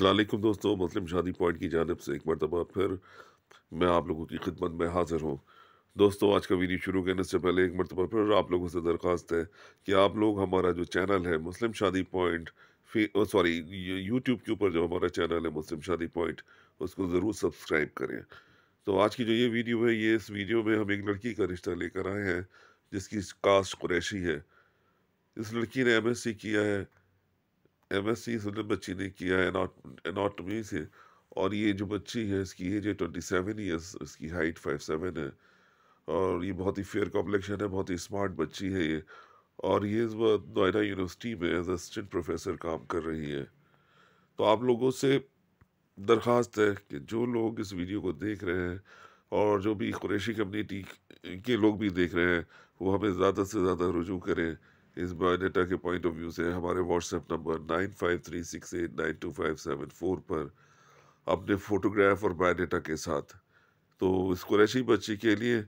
अल्लाम दोस्तों मुस्लिम शादी पॉइंट की जानब से एक मरतबा फिर मैं आप लोगों की खिदमत में हाजिर हूँ दोस्तों आज का वीडियो शुरू करने से पहले एक मरतबा फिर आप लोगों से दरख्वास्त है कि आप लोग हमारा जो चैनल है मुस्लिम शादी पॉइंट सॉरी यूट्यूब के ऊपर जो हमारा चैनल है मुस्लिम शादी पॉइंट उसको ज़रूर सब्सक्राइब करें तो आज की जो ये वीडियो है ये इस वीडियो में हम एक लड़की का रिश्ता लेकर आए हैं जिसकी कास्ट क्रैशी है इस लड़की ने एम किया है एम एस सी सुनम बच्ची ने किया एनाटमी से और ये जो बच्ची है इसकी एज है ट्वेंटी सेवन ईयर्स इसकी हाइट फाइव सेवन है और ये बहुत ही फेयर कॉम्प्लेक्शन है बहुत ही स्मार्ट बच्ची है ये और ये इस वक्त नोएडा यूनिवर्सिटी में एज असिस्टेंट प्रोफेसर काम कर रही है तो आप लोगों से दरख्वास्त है कि जो लोग इस वीडियो को देख रहे हैं और जो भी क्रेशी कम्युनिटी के लोग भी देख रहे हैं वो हमें ज़्यादा से ज़्यादा रुजू करें इस डेटा के पॉइंट ऑफ व्यू से हमारे WhatsApp number nine five three six eight nine two five seven four पर अपने फ़ोटोग्राफ और बायोडाटा के साथ तो इस कुरैशी बच्ची के लिए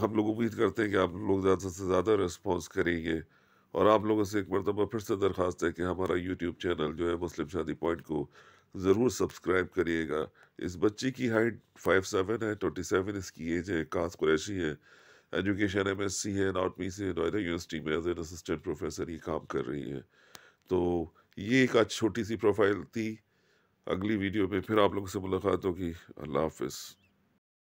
हम लोग उम्मीद करते हैं कि आप लोग ज़्यादा से ज़्यादा रिस्पॉन्स करेंगे और आप लोगों से एक मरतबा फिर से दरख्वास्त है कि हमारा यूट्यूब चैनल जो है मुस्लिम शादी पॉइंट को ज़रूर सब्सक्राइब करिएगा इस बच्ची की हाइट फाइव सेवन है ट्वेंटी सेवन इसकी एज है कास कुरैशी है एजुकेशन एम एस सी है नॉर्थ से नोएडा यूनिवर्सिटी में एज एन असिस्टेंट प्रोफेसर ये काम कर रही है तो ये एक आज छोटी सी प्रोफाइल थी अगली वीडियो में फिर आप लोगों से मुलाकात होगी अल्लाह हाफिज़